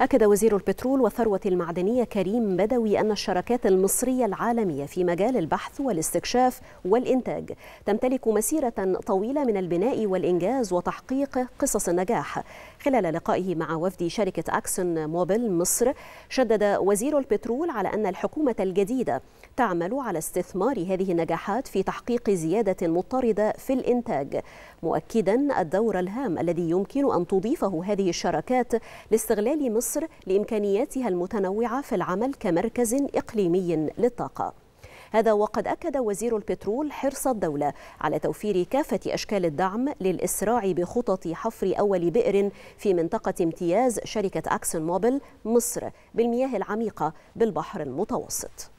أكد وزير البترول والثروة المعدنية كريم بدوي أن الشركات المصرية العالمية في مجال البحث والاستكشاف والإنتاج تمتلك مسيرة طويلة من البناء والإنجاز وتحقيق قصص النجاح خلال لقائه مع وفد شركة أكسون موبيل مصر شدد وزير البترول على أن الحكومة الجديدة تعمل على استثمار هذه النجاحات في تحقيق زيادة مضطردة في الإنتاج مؤكدا الدور الهام الذي يمكن أن تضيفه هذه الشركات لاستغلال مصر مصر لإمكانياتها المتنوعة في العمل كمركز إقليمي للطاقة هذا وقد أكد وزير البترول حرص الدولة على توفير كافة أشكال الدعم للإسراع بخطط حفر أول بئر في منطقة امتياز شركة أكسون موبل مصر بالمياه العميقة بالبحر المتوسط